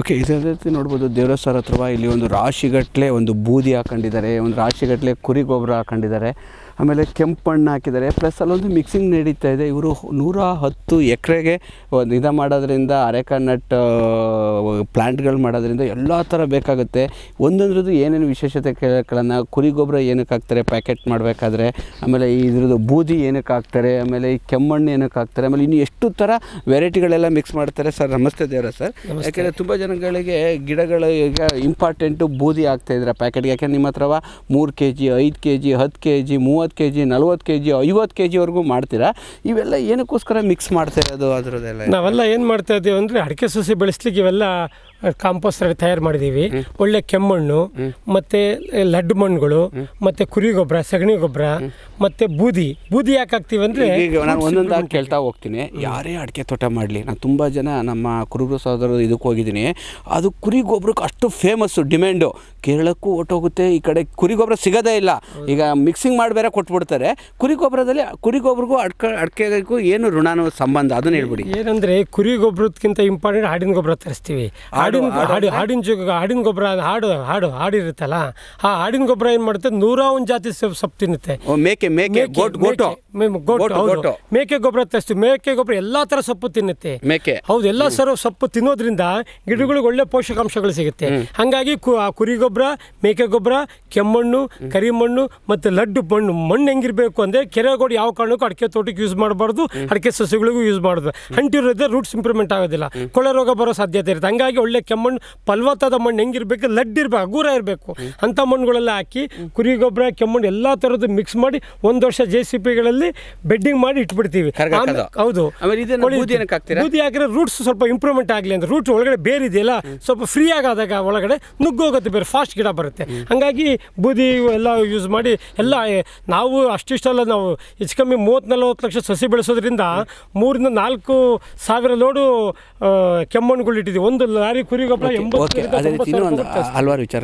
okay ಇದೇ ರೀತಿ ನೋಡ್ಬೋದು ದೇವರಸ್ಥರ ಹತ್ರವ ಇಲ್ಲಿ ಒಂದು ರಾಶಿಗಟ್ಟಲೆ ಒಂದು ಬೂದಿ ಹಾಕೊಂಡಿದ್ದಾರೆ ಒಂದು ರಾಶಿಗಟ್ಟಲೆ ಕುರಿ ಗೊಬ್ಬರ ಹಾಕೊಂಡಿದ್ದಾರೆ ಆಮೇಲೆ ಕೆಂಪು ಮಣ್ಣು ಹಾಕಿದ್ದಾರೆ ಪ್ಲಸ್ ಅಲ್ಲೊಂದು ಮಿಕ್ಸಿಂಗ್ ನಡೀತಾ ಇದೆ ಇವರು ನೂರ ಹತ್ತು ಎಕರೆಗೆ ಒಂದು ಇದು ಮಾಡೋದ್ರಿಂದ ನಟ್ ಪ್ಲ್ಯಾಂಟ್ಗಳು ಮಾಡೋದ್ರಿಂದ ಎಲ್ಲ ಥರ ಬೇಕಾಗುತ್ತೆ ಒಂದೊಂದ್ರದ್ದು ಏನೇನು ವಿಶೇಷತೆಗಳನ್ನು ಕುರಿ ಗೊಬ್ಬರ ಏನಕ್ಕೆ ಹಾಕ್ತಾರೆ ಪ್ಯಾಕೆಟ್ ಮಾಡಬೇಕಾದ್ರೆ ಆಮೇಲೆ ಇದ್ರದ್ದು ಬೂದಿ ಏನಕ್ಕೆ ಹಾಕ್ತಾರೆ ಆಮೇಲೆ ಈ ಕೆಮ್ಮಣ್ಣು ಏನಕ್ಕೆ ಹಾಕ್ತಾರೆ ಆಮೇಲೆ ಇನ್ನು ಎಷ್ಟು ಥರ ವೆರೈಟಿಗಳೆಲ್ಲ ಮಿಕ್ಸ್ ಮಾಡ್ತಾರೆ ಸರ್ ನಮಸ್ತೆ ದೇವರ ಸರ್ ಯಾಕೆಂದರೆ ತುಂಬ ಜನಗಳಿಗೆ ಗಿಡಗಳು ಈಗ ಇಂಪಾರ್ಟೆಂಟು ಬೂದಿ ಹಾಕ್ತಾಯಿದ್ರೆ ಪ್ಯಾಕೆಟ್ಗೆ ಯಾಕೆಂದ್ರೆ ನಿಮ್ಮ ಹತ್ರವ ಮೂರು ಕೆ ಜಿ ಐದು ಕೆ ಜಿ ಹತ್ತು ಕೆ ಜಿ ಮೂವತ್ತು ಮೂವತ್ತು ಕೆ ಜಿ ನಲ್ವತ್ತು ಕೆ ಜಿ ಐವತ್ತು ಕೆ ಜಿವರೆಗೂ ಮಾಡ್ತೀರಾ ಇವೆಲ್ಲ ಏನಕ್ಕೋಸ್ಕರ ಮಿಕ್ಸ್ ಮಾಡ್ತಾ ಇರೋದು ಅದರದೆಲ್ಲ ನಾವೆಲ್ಲ ಏನು ಮಾಡ್ತಾ ಇದ್ದೀವಿ ಅಂದರೆ ಅಡಿಕೆ ಸಸಿ ಬೆಳೆಸ್ಲಿಕ್ಕೆ ಇವೆಲ್ಲ ಕಾಂಪೋಸ್ಟ್ ತಯಾರು ಮಾಡಿದ್ದೀವಿ ಒಳ್ಳೆ ಕೆಮ್ಮಣ್ಣು ಮತ್ತು ಲಡ್ಡು ಮಣ್ಣುಗಳು ಮತ್ತು ಕುರಿ ಗೊಬ್ಬರ ಸಗಣಿ ಗೊಬ್ಬರ ಮತ್ತು ಬೂದಿ ಬೂದಿ ಯಾಕೆ ಹಾಕ್ತೀವಿ ಅಂದರೆ ಈಗ ನಾನು ಒಂದೊಂದಾಗಿ ಕೇಳ್ತಾ ಹೋಗ್ತೀನಿ ಯಾರೇ ಅಡಿಕೆ ತೋಟ ಮಾಡಲಿ ನಾನು ತುಂಬ ಜನ ನಮ್ಮ ಕುರುಬರು ಸಹೋದರರು ಇದಕ್ಕೆ ಹೋಗಿದ್ದೀನಿ ಅದು ಕುರಿ ಗೊಬ್ಬರಕ್ಕೆ ಅಷ್ಟು ಫೇಮಸ್ಸು ಡಿಮ್ಯಾಂಡು ಕೇರಳಕ್ಕೂ ಹೋಗುತ್ತೆ ಈ ಕಡೆ ಕುರಿ ಗೊಬ್ಬರ ಸಿಗೋದೇ ಇಲ್ಲ ಈಗ ಮಿಕ್ಸಿಂಗ್ ಮಾಡಬೇರೆ ಕೊಟ್ಬಿಡ್ತಾರೆ ಕುರಿ ಗೊಬ್ಬರದಲ್ಲಿ ಕುರಿ ಗೊಬ್ಬರಗೂ ಅಡ್ಕ ಅಡಿಕೆಗೂ ಏನು ಋಣಾನು ಸಂಬಂಧ ಅದನ್ನ ಹೇಳ್ಬಿಡಿ ಏನಂದರೆ ಕುರಿ ಗೊಬ್ಬರಕ್ಕಿಂತ ಇಂಪಾರ್ಟೆಂಟ್ ಹಾಡಿನ ಗೊಬ್ಬರ ತರಿಸ್ತೀವಿ ಹಾಡಿನ ಹಾಡು ಹಾಡಿನ ಜೊ ಹಾಡಿನ ಗೊಬ್ಬರ ಹಾಡು ಹಾಡು ಹಾಡಿರುತ್ತಲ್ಲ ಆ ಹಾಡಿನ ಗೊಬ್ಬರ ಏನು ಮಾಡುತ್ತೆ ನೂರ ಒಂದು ಜಾತಿ ಸೊಪ್ಪು ತಿನ್ನುತ್ತೆ ಮೇಕೆ ಮೇಕೆ ಗೋಟು ಮೇಕೆ ಗೊಬ್ಬರ ತರಿಸ್ತೀವಿ ಮೇಕೆ ಗೊಬ್ಬರ ಎಲ್ಲಾ ತರ ಸೊಪ್ಪು ತಿನ್ನುತ್ತೆ ಮೇಕೆ ಹೌದು ಎಲ್ಲ ಸರ ಸೊಪ್ಪು ತಿನ್ನೋದ್ರಿಂದ ಗಿಡಗಳಿಗೆ ಒಳ್ಳೆ ಪೋಷಕಾಂಶಗಳು ಸಿಗುತ್ತೆ ಹಂಗಾಗಿ ಕುರಿ ಗೊಬ್ಬರ ಮೇಕೆ ಗೊಬ್ಬರ ಕೆಮ್ಮಣ್ಣು ಕರಿಮಣ್ಣು ಮತ್ತೆ ಲಡ್ಡು ಮಣ್ಣು ಮಣ್ಣು ಹೆಂಗಿರ್ಬೇಕು ಅಂದ್ರೆ ಕೆರೆಗೋಡು ಯಾವ ಕಾರಣಕ್ಕೂ ಅಡಿಕೆ ತೋಟಕ್ಕೆ ಯೂಸ್ ಮಾಡಬಾರ್ದು ಅಡಿಕೆ ಸಸ್ಯಗಳಿಗೂ ಯೂಸ್ ಮಾಡೋದು ಹಂಟಿರೋದ್ರೆ ರೂಟ್ಸ್ ಇಂಪ್ರೂವ್ಮೆಂಟ್ ಆಗೋದಿಲ್ಲ ಕೊಳೆ ರೋಗ ಬರೋ ಸಾಧ್ಯತೆ ಇರುತ್ತೆ ಹಂಗಾಗಿ ಒಳ್ಳೆ ಕೆಮ್ಮಣ್ಣು ಫಲವತ್ತಾದ ಮಣ್ಣು ಹೆಂಗಿರ್ಬೇಕು ಲಡ್ಡು ಇರಬೇಕು ಹಗೂರ ಇರಬೇಕು ಅಂಥ ಮಣ್ಣುಗಳೆಲ್ಲ ಹಾಕಿ ಕುರಿ ಗೊಬ್ಬರ ಕೆಮ್ಮಣ್ಣು ಎಲ್ಲ ಥರದ್ದು ಮಿಕ್ಸ್ ಮಾಡಿ ಒಂದು ವರ್ಷ ಜೆ ಸಿ ಪಿಗಳಲ್ಲಿ ಬೆಡ್ಡಿಂಗ್ ಮಾಡಿ ಇಟ್ಬಿಡ್ತೀವಿ ಹೌದು ಬೂದಿ ಹಾಕಿದ್ರೆ ರೂಟ್ಸ್ ಸ್ವಲ್ಪ ಇಂಪ್ರೂವ್ಮೆಂಟ್ ಆಗಲಿ ಅಂತ ರೂಟ್ಸ್ ಒಳಗಡೆ ಬೇರಿದೆಯಲ್ಲ ಸ್ವಲ್ಪ ಫ್ರೀ ಆಗಾದಾಗ ಒಳಗಡೆ ನುಗ್ಗೋಗುತ್ತೆ ಬೇರೆ ಫಾಸ್ಟ್ ಗಿಡ ಬರುತ್ತೆ ಹಾಗಾಗಿ ಬೂದಿ ಎಲ್ಲ ಯೂಸ್ ಮಾಡಿ ಎಲ್ಲ ನಾವು ಅಷ್ಟಿಷ್ಟೆಲ್ಲ ನಾವು ಹೆಚ್ಚು ಕಮ್ಮಿ ಮೂವತ್ತ್ ನಲ್ವತ್ತು ಲಕ್ಷ ಸಸಿ ಬೆಳೆಸೋದ್ರಿಂದ ಮೂರಿಂದ ನಾಲ್ಕು ಸಾವಿರ ಲೋಡು ಕೆಮ್ಮಣ್ಣುಗಳು ಇಟ್ಟಿದ್ದೀವಿ ಒಂದು ಲಾರಿ ಕುರಿ ಎಂಬತ್ತು ಹಲವಾರು ವಿಚಾರ